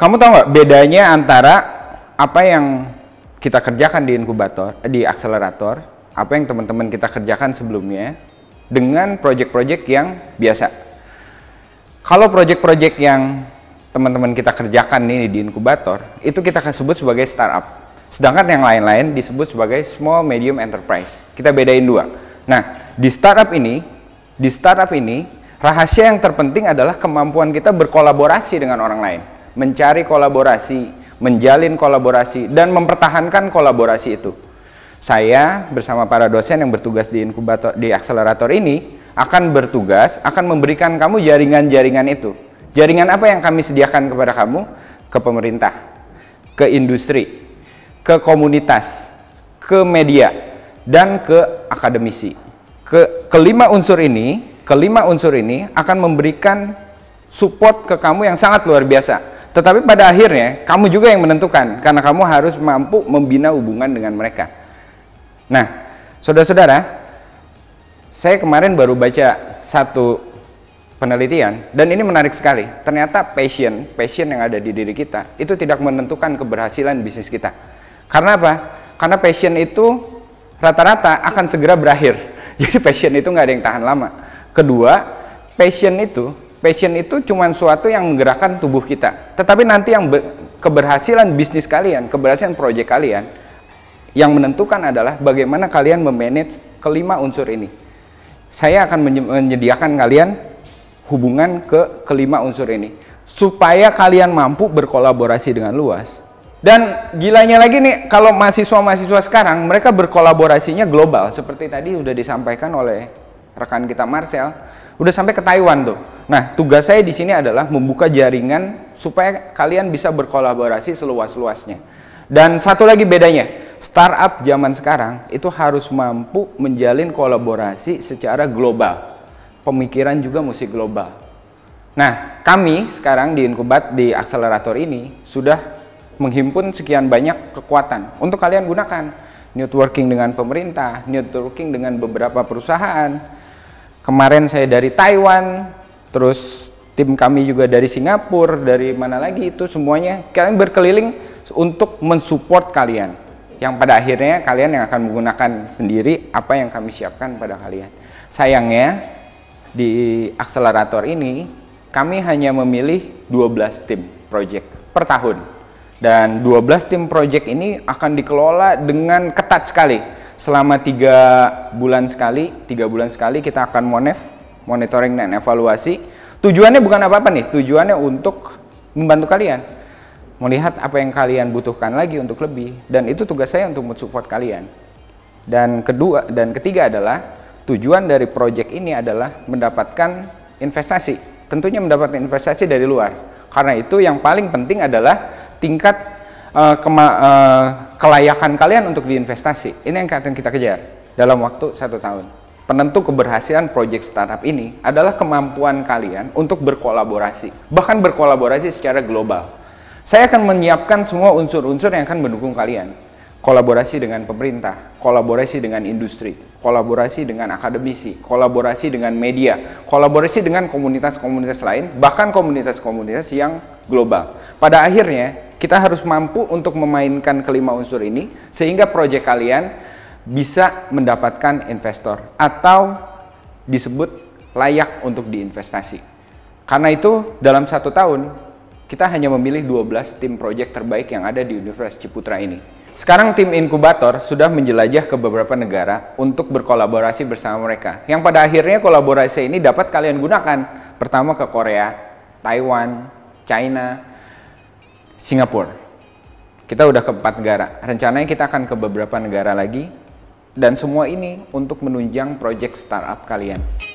Kamu tahu nggak bedanya antara apa yang kita kerjakan di inkubator, di akselerator, apa yang teman-teman kita kerjakan sebelumnya dengan proyek-proyek yang biasa. Kalau proyek-proyek yang teman-teman kita kerjakan ini di inkubator, itu kita akan sebut sebagai startup. Sedangkan yang lain-lain disebut sebagai small medium enterprise. Kita bedain dua. Nah, di startup ini, di startup ini rahasia yang terpenting adalah kemampuan kita berkolaborasi dengan orang lain mencari kolaborasi, menjalin kolaborasi, dan mempertahankan kolaborasi itu. Saya bersama para dosen yang bertugas di inkubator di akselerator ini akan bertugas akan memberikan kamu jaringan-jaringan itu. Jaringan apa yang kami sediakan kepada kamu? Ke pemerintah, ke industri, ke komunitas, ke media, dan ke akademisi. Ke kelima unsur ini, kelima unsur ini akan memberikan support ke kamu yang sangat luar biasa tetapi pada akhirnya kamu juga yang menentukan karena kamu harus mampu membina hubungan dengan mereka. Nah, saudara-saudara, saya kemarin baru baca satu penelitian dan ini menarik sekali. Ternyata passion, passion yang ada di diri kita itu tidak menentukan keberhasilan bisnis kita. Karena apa? Karena passion itu rata-rata akan segera berakhir. Jadi passion itu nggak ada yang tahan lama. Kedua, passion itu passion itu cuma suatu yang menggerakkan tubuh kita. Tetapi nanti yang keberhasilan bisnis kalian, keberhasilan proyek kalian, yang menentukan adalah bagaimana kalian memanage kelima unsur ini. Saya akan menyediakan kalian hubungan ke kelima unsur ini supaya kalian mampu berkolaborasi dengan luas. Dan gilanya lagi nih, kalau mahasiswa-mahasiswa sekarang mereka berkolaborasinya global seperti tadi sudah disampaikan oleh rekan kita Marcel, udah sampai ke Taiwan tuh Nah, tugas saya di sini adalah membuka jaringan supaya kalian bisa berkolaborasi seluas-luasnya. Dan satu lagi bedanya, startup zaman sekarang itu harus mampu menjalin kolaborasi secara global. Pemikiran juga mesti global. Nah, kami sekarang di Inkubat di akselerator ini sudah menghimpun sekian banyak kekuatan untuk kalian gunakan networking dengan pemerintah, networking dengan beberapa perusahaan. Kemarin saya dari Taiwan, terus tim kami juga dari Singapura, dari mana lagi itu semuanya kalian berkeliling untuk mensupport kalian. Yang pada akhirnya kalian yang akan menggunakan sendiri apa yang kami siapkan pada kalian. Sayangnya di akselerator ini kami hanya memilih 12 tim project per tahun. Dan 12 tim project ini akan dikelola dengan ketat sekali. Selama tiga bulan sekali, tiga bulan sekali kita akan monef monitoring dan evaluasi. Tujuannya bukan apa-apa nih, tujuannya untuk membantu kalian melihat apa yang kalian butuhkan lagi untuk lebih dan itu tugas saya untuk mensupport kalian. Dan kedua dan ketiga adalah tujuan dari project ini adalah mendapatkan investasi. Tentunya mendapatkan investasi dari luar. Karena itu yang paling penting adalah tingkat uh, kema, uh, kelayakan kalian untuk diinvestasi. Ini yang akan kita kejar dalam waktu satu tahun. Penentu keberhasilan project startup ini adalah kemampuan kalian untuk berkolaborasi, bahkan berkolaborasi secara global. Saya akan menyiapkan semua unsur-unsur yang akan mendukung kalian. Kolaborasi dengan pemerintah, kolaborasi dengan industri, kolaborasi dengan akademisi, kolaborasi dengan media, kolaborasi dengan komunitas-komunitas lain, bahkan komunitas-komunitas yang global. Pada akhirnya, kita harus mampu untuk memainkan kelima unsur ini sehingga proyek kalian bisa mendapatkan investor atau disebut layak untuk diinvestasi. Karena itu dalam satu tahun kita hanya memilih 12 tim proyek terbaik yang ada di Universitas Ciputra ini. Sekarang tim inkubator sudah menjelajah ke beberapa negara untuk berkolaborasi bersama mereka. Yang pada akhirnya kolaborasi ini dapat kalian gunakan pertama ke Korea, Taiwan, China, Singapura. Kita udah ke empat negara. Rencananya kita akan ke beberapa negara lagi dan semua ini untuk menunjang proyek startup kalian.